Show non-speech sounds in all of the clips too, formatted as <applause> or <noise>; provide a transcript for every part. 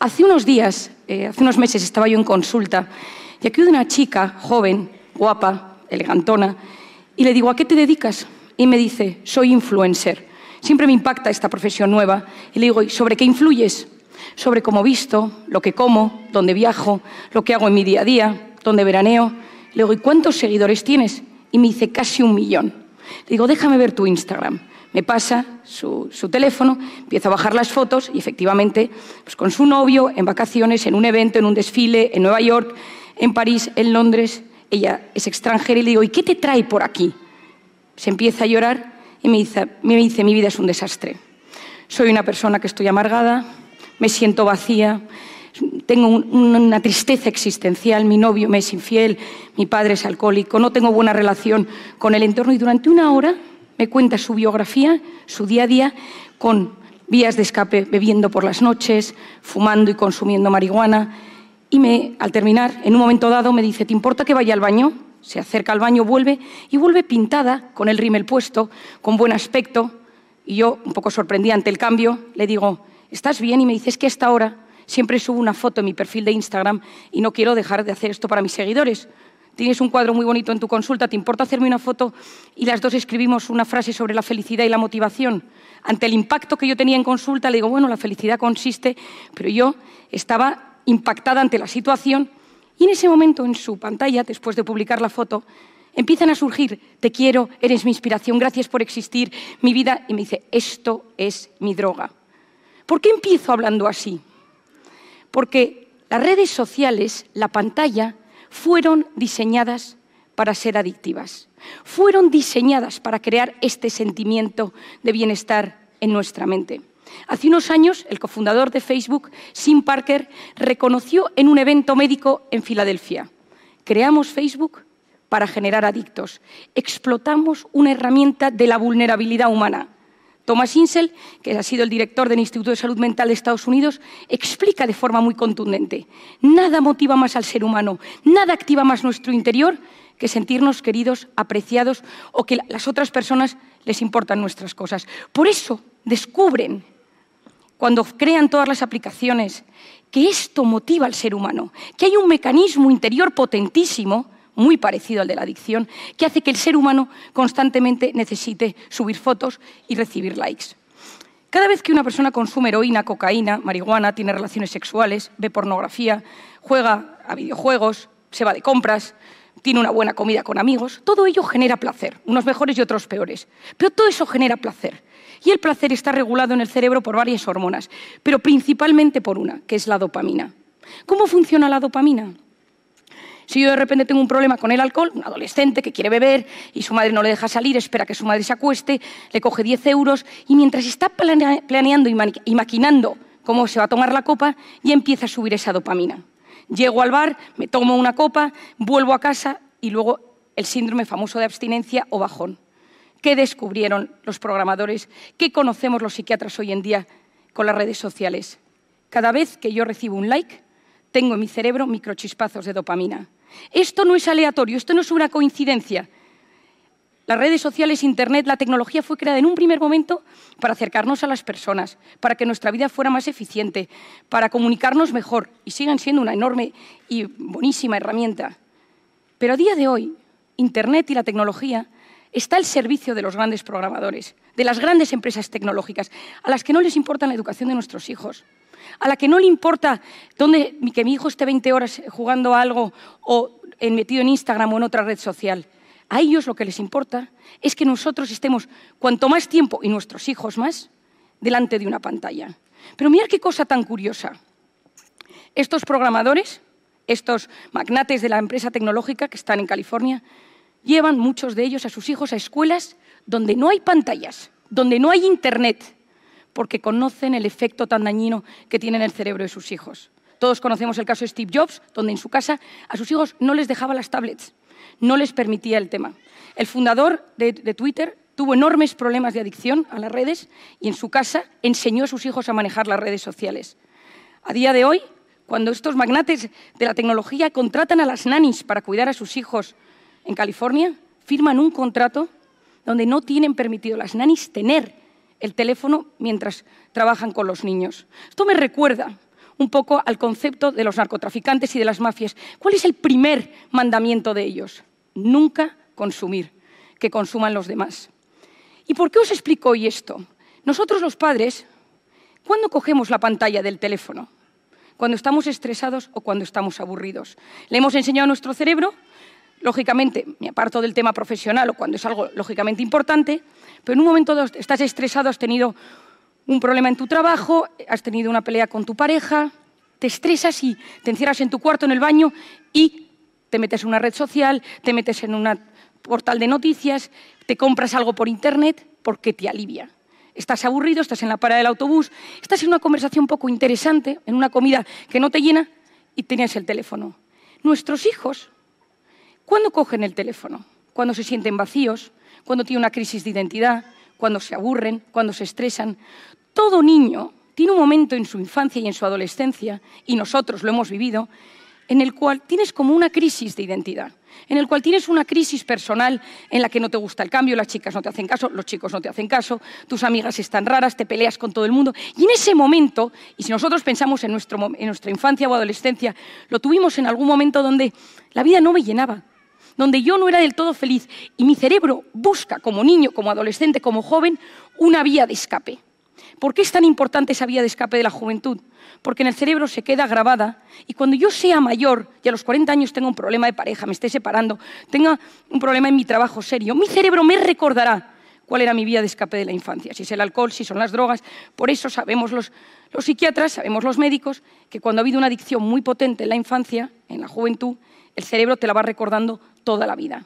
Hace unos días, eh, hace unos meses, estaba yo en consulta y aquí una chica joven, guapa, elegantona, y le digo, ¿a qué te dedicas? Y me dice, soy influencer. Siempre me impacta esta profesión nueva. Y le digo, ¿y sobre qué influyes? Sobre cómo visto, lo que como, dónde viajo, lo que hago en mi día a día, dónde veraneo. Le digo, ¿y cuántos seguidores tienes? Y me dice, casi un millón. Le digo, déjame ver tu Instagram me pasa su, teléfono, empieza a bajar las fotos y efectivamente, pues, con su novio, en vacaciones, en un evento, en un desfile, en Nueva York, en París, en Londres, ella es extranjera y le digo, ¿y qué te trae por aquí? Se empieza a llorar y me dice, mi vida es un desastre. Soy una persona que estoy amargada, me siento vacía, tengo una tristeza existencial, mi novio me es infiel, mi padre es alcohólico, no tengo buena relación con el entorno y durante una hora me cuenta su biografía, su día a día, con vías de escape, bebiendo por las noches, fumando y consumiendo marihuana. Y me, al terminar, en un momento dado, me dice, ¿te importa que vaya al baño? Se acerca al baño, vuelve y vuelve pintada, con el rímel puesto, con buen aspecto. Y yo, un poco sorprendida ante el cambio, le digo, ¿estás bien? Y me dice, es que hasta ahora siempre subo una foto en mi perfil de Instagram y no quiero dejar de hacer esto para mis seguidores tienes un cuadro muy bonito en tu consulta, ¿te importa hacerme una foto? Y las dos escribimos una frase sobre la felicidad y la motivación. Ante el impacto que yo tenía en consulta, le digo, bueno, la felicidad consiste, pero yo estaba impactada ante la situación y en ese momento en su pantalla, después de publicar la foto, empiezan a surgir, te quiero, eres mi inspiración, gracias por existir, mi vida, y me dice, esto es mi droga. ¿Por qué empiezo hablando así? Porque las redes sociales, la pantalla, fueron diseñadas para ser adictivas. Fueron diseñadas para crear este sentimiento de bienestar en nuestra mente. Hace unos años, el cofundador de Facebook, Sim Parker, reconoció en un evento médico en Filadelfia, creamos Facebook para generar adictos, explotamos una herramienta de la vulnerabilidad humana Thomas Insel, que ha sido el director del Instituto de Salud Mental de Estados Unidos, explica de forma muy contundente, nada motiva más al ser humano, nada activa más nuestro interior que sentirnos queridos, apreciados o que las otras personas les importan nuestras cosas. Por eso descubren, cuando crean todas las aplicaciones, que esto motiva al ser humano, que hay un mecanismo interior potentísimo muy parecido al de la adicción, que hace que el ser humano constantemente necesite subir fotos y recibir likes. Cada vez que una persona consume heroína, cocaína, marihuana, tiene relaciones sexuales, ve pornografía, juega a videojuegos, se va de compras, tiene una buena comida con amigos, todo ello genera placer, unos mejores y otros peores. Pero todo eso genera placer. Y el placer está regulado en el cerebro por varias hormonas, pero principalmente por una, que es la dopamina. ¿Cómo funciona la dopamina? Si yo de repente tengo un problema con el alcohol, un adolescente que quiere beber y su madre no le deja salir, espera que su madre se acueste, le coge 10 euros y mientras está planeando y maquinando cómo se va a tomar la copa, ya empieza a subir esa dopamina. Llego al bar, me tomo una copa, vuelvo a casa y luego el síndrome famoso de abstinencia o bajón. ¿Qué descubrieron los programadores? ¿Qué conocemos los psiquiatras hoy en día con las redes sociales? Cada vez que yo recibo un like, tengo en mi cerebro microchispazos de dopamina. Esto no es aleatorio, esto no es una coincidencia. Las redes sociales, Internet, la tecnología fue creada en un primer momento para acercarnos a las personas, para que nuestra vida fuera más eficiente, para comunicarnos mejor y sigan siendo una enorme y buenísima herramienta. Pero a día de hoy, Internet y la tecnología está al servicio de los grandes programadores, de las grandes empresas tecnológicas, a las que no les importa la educación de nuestros hijos, a la que no le importa que mi hijo esté 20 horas jugando a algo o metido en Instagram o en otra red social. A ellos lo que les importa es que nosotros estemos cuanto más tiempo y nuestros hijos más delante de una pantalla. Pero mirad qué cosa tan curiosa. Estos programadores, estos magnates de la empresa tecnológica que están en California, llevan muchos de ellos a sus hijos a escuelas donde no hay pantallas, donde no hay internet, porque conocen el efecto tan dañino que tiene en el cerebro de sus hijos. Todos conocemos el caso de Steve Jobs, donde en su casa a sus hijos no les dejaba las tablets, no les permitía el tema. El fundador de, Twitter tuvo enormes problemas de adicción a las redes y en su casa enseñó a sus hijos a manejar las redes sociales. A día de hoy, cuando estos magnates de la tecnología contratan a las nannies para cuidar a sus hijos en California firman un contrato donde no tienen permitido las nanis tener el teléfono mientras trabajan con los niños. Esto me recuerda un poco al concepto de los narcotraficantes y de las mafias. ¿Cuál es el primer mandamiento de ellos? Nunca consumir, que consuman los demás. ¿Y por qué os explico hoy esto? Nosotros los padres, ¿cuándo cogemos la pantalla del teléfono? Cuando estamos estresados o cuando estamos aburridos. Le hemos enseñado a nuestro cerebro lógicamente, me aparto del tema profesional o cuando es algo lógicamente importante, pero en un momento estás estresado, has tenido un problema en tu trabajo, has tenido una pelea con tu pareja, te estresas y te encierras en tu cuarto, en el baño y te metes en una red social, te metes en un portal de noticias, te compras algo por internet porque te alivia. Estás aburrido, estás en la parada del autobús, estás en una conversación poco interesante, en una comida que no te llena y tienes el teléfono. Nuestros hijos ¿Cuándo cogen el teléfono? Cuando se sienten vacíos, cuando tienen una crisis de identidad, cuando se aburren, cuando se estresan. Todo niño tiene un momento en su infancia y en su adolescencia, y nosotros lo hemos vivido, en el cual tienes como una crisis de identidad, en el cual tienes una crisis personal en la que no te gusta el cambio, las chicas no te hacen caso, los chicos no te hacen caso, tus amigas están raras, te peleas con todo el mundo. Y en ese momento, y si nosotros pensamos en, nuestro, en nuestra infancia o adolescencia, lo tuvimos en algún momento donde la vida no me llenaba, donde yo no era del todo feliz y mi cerebro busca, como niño, como adolescente, como joven, una vía de escape. ¿Por qué es tan importante esa vía de escape de la juventud? Porque en el cerebro se queda grabada y cuando yo sea mayor y a los 40 años tenga un problema de pareja, me esté separando, tenga un problema en mi trabajo serio, mi cerebro me recordará cuál era mi vía de escape de la infancia, si es el alcohol, si son las drogas. Por eso sabemos los, los psiquiatras, sabemos los médicos, que cuando ha habido una adicción muy potente en la infancia, en la juventud, el cerebro te la va recordando toda la vida.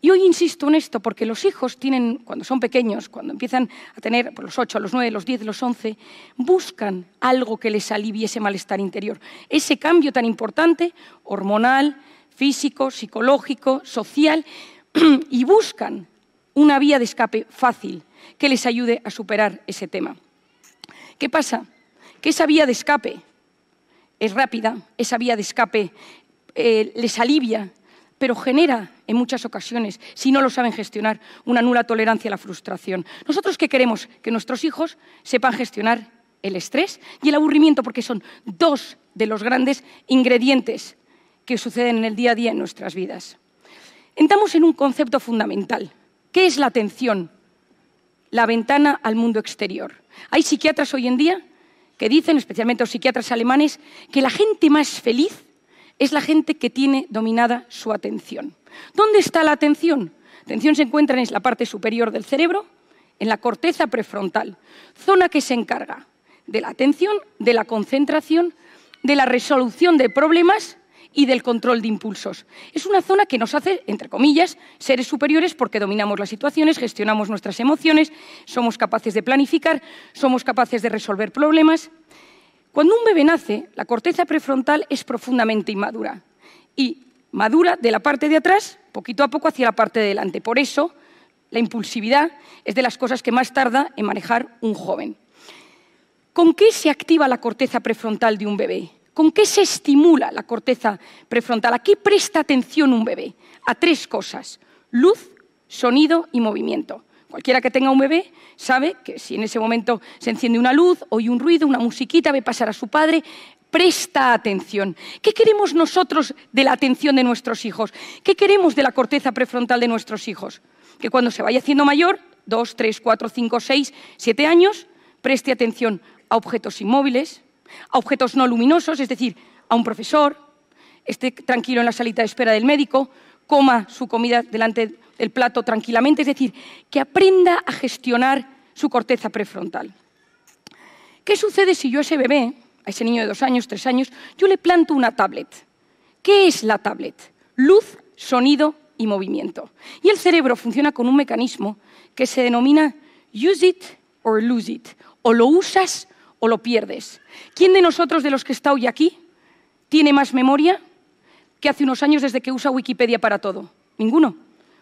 Y hoy insisto en esto porque los hijos tienen, cuando son pequeños, cuando empiezan a tener por pues, los 8, los 9, los 10, los 11, buscan algo que les alivie ese malestar interior. Ese cambio tan importante, hormonal, físico, psicológico, social, <clears throat> y buscan una vía de escape fácil que les ayude a superar ese tema. ¿Qué pasa? Que esa vía de escape es rápida, esa vía de escape eh, les alivia pero genera en muchas ocasiones, si no lo saben gestionar, una nula tolerancia a la frustración. Nosotros que queremos que nuestros hijos sepan gestionar el estrés y el aburrimiento, porque son dos de los grandes ingredientes que suceden en el día a día en nuestras vidas. Entramos en un concepto fundamental. ¿Qué es la atención? La ventana al mundo exterior. Hay psiquiatras hoy en día que dicen, especialmente los psiquiatras alemanes, que la gente más feliz es la gente que tiene dominada su atención. ¿Dónde está la atención? La atención se encuentra en la parte superior del cerebro, en la corteza prefrontal, zona que se encarga de la atención, de la concentración, de la resolución de problemas y del control de impulsos. Es una zona que nos hace, entre comillas, seres superiores porque dominamos las situaciones, gestionamos nuestras emociones, somos capaces de planificar, somos capaces de resolver problemas. Cuando un bebé nace, la corteza prefrontal es profundamente inmadura y madura de la parte de atrás, poquito a poco hacia la parte de delante. Por eso, la impulsividad es de las cosas que más tarda en manejar un joven. ¿Con qué se activa la corteza prefrontal de un bebé? ¿Con qué se estimula la corteza prefrontal? ¿A qué presta atención un bebé? A tres cosas, luz, sonido y movimiento. Cualquiera que tenga un bebé sabe que si en ese momento se enciende una luz, oye un ruido, una musiquita, ve pasar a su padre, presta atención. ¿Qué queremos nosotros de la atención de nuestros hijos? ¿Qué queremos de la corteza prefrontal de nuestros hijos? Que cuando se vaya haciendo mayor, dos, tres, cuatro, cinco, seis, siete años, preste atención a objetos inmóviles, a objetos no luminosos, es decir, a un profesor, esté tranquilo en la salita de espera del médico, coma su comida delante de el plato tranquilamente, es decir, que aprenda a gestionar su corteza prefrontal. ¿Qué sucede si yo a ese bebé, a ese niño de dos años, tres años, yo le planto una tablet? ¿Qué es la tablet? Luz, sonido y movimiento. Y el cerebro funciona con un mecanismo que se denomina use it or lose it, o lo usas o lo pierdes. ¿Quién de nosotros, de los que está hoy aquí, tiene más memoria que hace unos años desde que usa Wikipedia para todo? Ninguno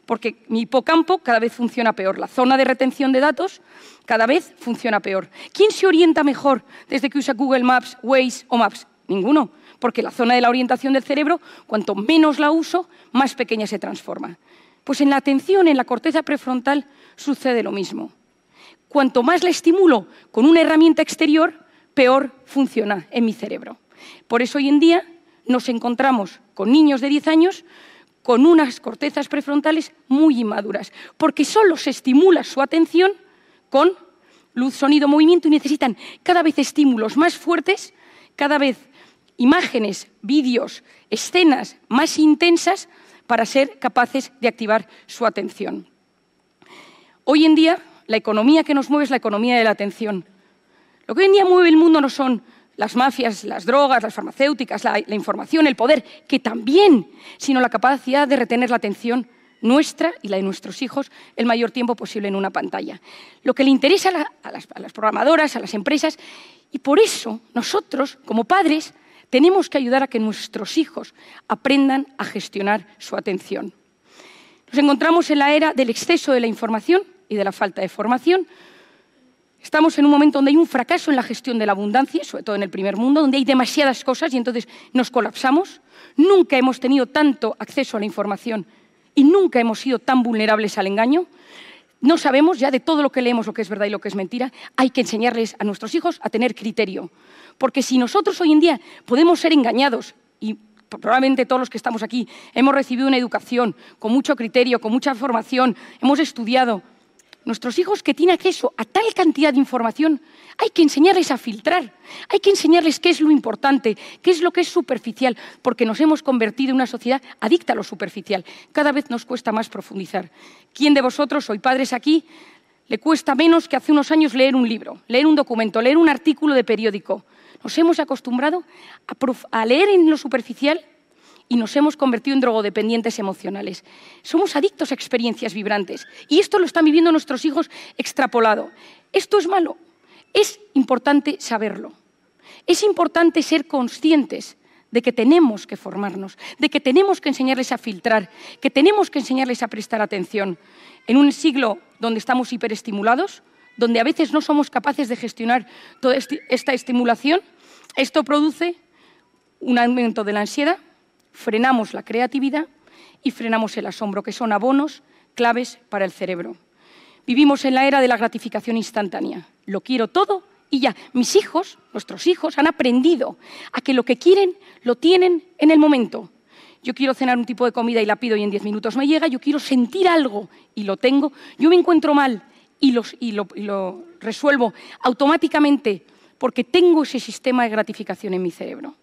porque mi hipocampo cada vez funciona peor, la zona de retención de datos cada vez funciona peor. ¿Quién se orienta mejor desde que usa Google Maps, Waze o Maps? Ninguno, porque la zona de la orientación del cerebro, cuanto menos la uso, más pequeña se transforma. Pues en la atención, en la corteza prefrontal, sucede lo mismo. Cuanto más la estimulo con una herramienta exterior, peor funciona en mi cerebro. Por eso hoy en día nos encontramos con niños de 10 años con unas cortezas prefrontales muy inmaduras, porque solo se estimula su atención con luz, sonido, movimiento y necesitan cada vez estímulos más fuertes, cada vez imágenes, vídeos, escenas más intensas para ser capaces de activar su atención. Hoy en día, la economía que nos mueve es la economía de la atención. Lo que hoy en día mueve el mundo no son las mafias, las drogas, las farmacéuticas, la, información, el poder, que también, sino la capacidad de retener la atención nuestra y la de nuestros hijos el mayor tiempo posible en una pantalla. Lo que le interesa las, a las programadoras, a las empresas, y por eso nosotros, como padres, tenemos que ayudar a que nuestros hijos aprendan a gestionar su atención. Nos encontramos en la era del exceso de la información y de la falta de formación, Estamos en un momento donde hay un fracaso en la gestión de la abundancia, sobre todo en el primer mundo, donde hay demasiadas cosas y entonces nos colapsamos. Nunca hemos tenido tanto acceso a la información y nunca hemos sido tan vulnerables al engaño. No sabemos ya de todo lo que leemos lo que es verdad y lo que es mentira. Hay que enseñarles a nuestros hijos a tener criterio. Porque si nosotros hoy en día podemos ser engañados y probablemente todos los que estamos aquí hemos recibido una educación con mucho criterio, con mucha formación, hemos estudiado, nuestros hijos que tienen acceso a tal cantidad de información, hay que enseñarles a filtrar, hay que enseñarles qué es lo importante, qué es lo que es superficial, porque nos hemos convertido en una sociedad adicta a lo superficial. Cada vez nos cuesta más profundizar. ¿Quién de vosotros, hoy padres aquí, le cuesta menos que hace unos años leer un libro, leer un documento, leer un artículo de periódico? Nos hemos acostumbrado a, a leer en lo superficial y nos hemos convertido en drogodependientes emocionales. Somos adictos a experiencias vibrantes y esto lo están viviendo nuestros hijos extrapolado. Esto es malo. Es importante saberlo. Es importante ser conscientes de que tenemos que formarnos, de que tenemos que enseñarles a filtrar, que tenemos que enseñarles a prestar atención. En un siglo donde estamos hiperestimulados, donde a veces no somos capaces de gestionar toda esta estimulación, esto produce un aumento de la ansiedad, frenamos la creatividad y frenamos el asombro, que son abonos claves para el cerebro. Vivimos en la era de la gratificación instantánea. Lo quiero todo y ya. Mis hijos, nuestros hijos, han aprendido a que lo que quieren lo tienen en el momento. Yo quiero cenar un tipo de comida y la pido y en diez minutos me llega. Yo quiero sentir algo y lo tengo. Yo me encuentro mal y lo resuelvo automáticamente porque tengo ese sistema de gratificación en mi cerebro.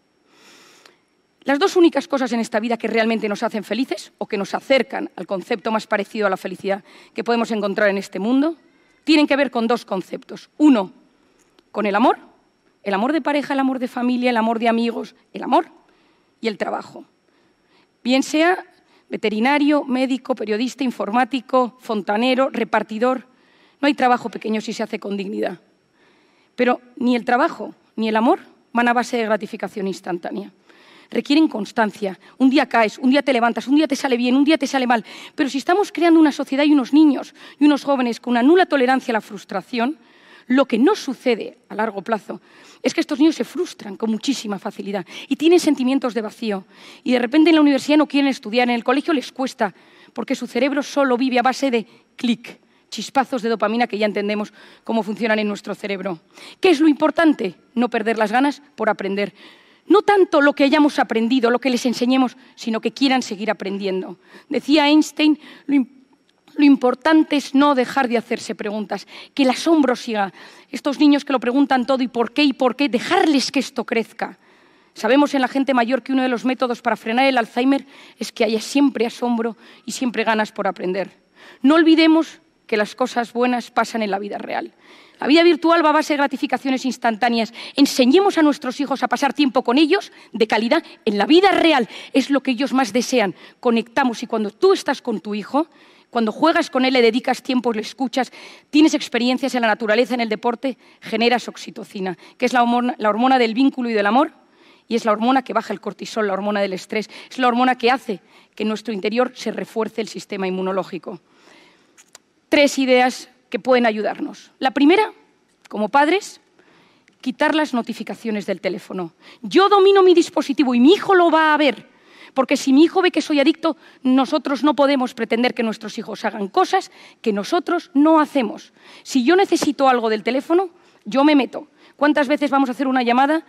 Las dos únicas cosas en esta vida que realmente nos hacen felices o que nos acercan al concepto más parecido a la felicidad que podemos encontrar en este mundo tienen que ver con dos conceptos. Uno, con el amor, el amor de pareja, el amor de familia, el amor de amigos, el amor y el trabajo. Bien sea veterinario, médico, periodista, informático, fontanero, repartidor, no hay trabajo pequeño si se hace con dignidad. Pero ni el trabajo ni el amor van a base de gratificación instantánea requieren constancia. Un día caes, un día te levantas, un día te sale bien, un día te sale mal. Pero si estamos creando una sociedad y unos niños y unos jóvenes con una nula tolerancia a la frustración, lo que no sucede a largo plazo es que estos niños se frustran con muchísima facilidad y tienen sentimientos de vacío. Y de repente en la universidad no quieren estudiar, en el colegio les cuesta, porque su cerebro solo vive a base de clic, chispazos de dopamina que ya entendemos cómo funcionan en nuestro cerebro. ¿Qué es lo importante? No perder las ganas por aprender. No tanto lo que hayamos aprendido, lo que les enseñemos, sino que quieran seguir aprendiendo. Decía Einstein, lo, importante es no dejar de hacerse preguntas, que el asombro siga. Estos niños que lo preguntan todo y por qué y por qué, dejarles que esto crezca. Sabemos en la gente mayor que uno de los métodos para frenar el Alzheimer es que haya siempre asombro y siempre ganas por aprender. No olvidemos que las cosas buenas pasan en la vida real. La vida virtual va a base gratificaciones instantáneas. Enseñemos a nuestros hijos a pasar tiempo con ellos de calidad en la vida real. Es lo que ellos más desean. Conectamos y cuando tú estás con tu hijo, cuando juegas con él, le dedicas tiempo, le escuchas, tienes experiencias en la naturaleza, en el deporte, generas oxitocina, que es la hormona, la hormona del vínculo y del amor y es la hormona que baja el cortisol, la hormona del estrés, es la hormona que hace que en nuestro interior se refuerce el sistema inmunológico tres ideas que pueden ayudarnos. La primera, como padres, quitar las notificaciones del teléfono. Yo domino mi dispositivo y mi hijo lo va a ver, porque si mi hijo ve que soy adicto, nosotros no podemos pretender que nuestros hijos hagan cosas que nosotros no hacemos. Si yo necesito algo del teléfono, yo me meto. ¿Cuántas veces vamos a hacer una llamada?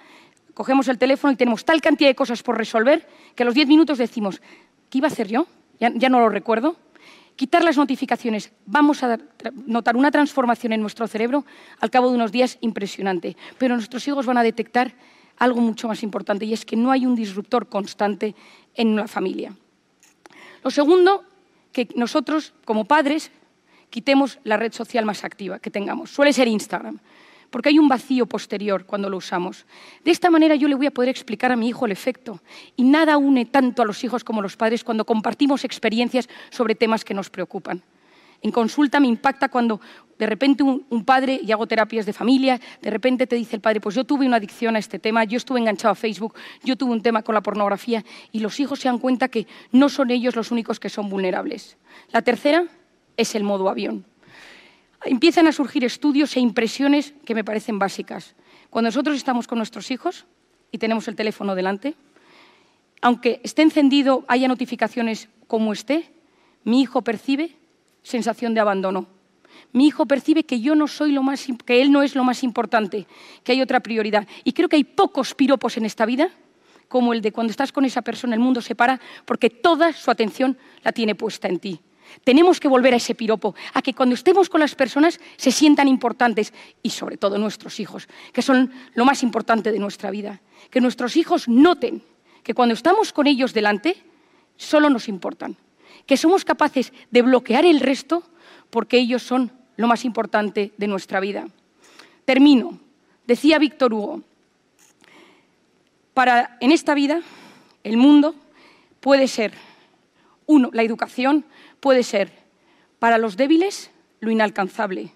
Cogemos el teléfono y tenemos tal cantidad de cosas por resolver que a los diez minutos decimos, ¿qué iba a hacer yo? ya no lo recuerdo. Quitar las notificaciones. Vamos a notar una transformación en nuestro cerebro al cabo de unos días impresionante, pero nuestros hijos van a detectar algo mucho más importante y es que no hay un disruptor constante en la familia. Lo segundo, que nosotros como padres quitemos la red social más activa que tengamos. Suele ser Instagram porque hay un vacío posterior cuando lo usamos. De esta manera yo le voy a poder explicar a mi hijo el efecto. Y nada une tanto a los hijos como a los padres cuando compartimos experiencias sobre temas que nos preocupan. En consulta me impacta cuando de repente un, padre, y hago terapias de familia, de repente te dice el padre, pues yo tuve una adicción a este tema, yo estuve enganchado a Facebook, yo tuve un tema con la pornografía, y los hijos se dan cuenta que no son ellos los únicos que son vulnerables. La tercera es el modo avión empiezan a surgir estudios e impresiones que me parecen básicas. Cuando nosotros estamos con nuestros hijos y tenemos el teléfono delante, aunque esté encendido, haya notificaciones como esté, mi hijo percibe sensación de abandono. Mi hijo percibe que yo no soy que él no es lo más importante, que hay otra prioridad. Y creo que hay pocos piropos en esta vida como el de cuando estás con esa persona el mundo se para porque toda su atención la tiene puesta en ti. Tenemos que volver a ese piropo, a que cuando estemos con las personas se sientan importantes y sobre todo nuestros hijos, que son lo más importante de nuestra vida. Que nuestros hijos noten que cuando estamos con ellos delante, solo nos importan. Que somos capaces de bloquear el resto porque ellos son lo más importante de nuestra vida. Termino. Decía Víctor Hugo, para en esta vida, el mundo puede ser uno, la educación puede ser para los débiles lo inalcanzable,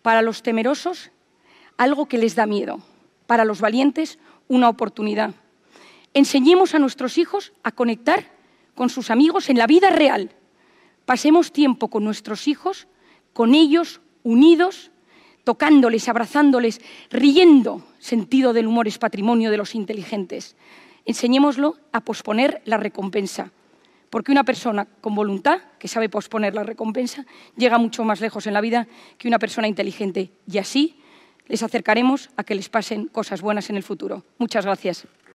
para los temerosos algo que les da miedo, para los valientes una oportunidad. Enseñemos a nuestros hijos a conectar con sus amigos en la vida real. Pasemos tiempo con nuestros hijos, con ellos, unidos, tocándoles, abrazándoles, riendo. Sentido del humor es patrimonio de los inteligentes. Enseñémoslo a posponer la recompensa porque una persona con voluntad, que sabe posponer la recompensa, llega mucho más lejos en la vida que una persona inteligente. Y así les acercaremos a que les pasen cosas buenas en el futuro. Muchas gracias.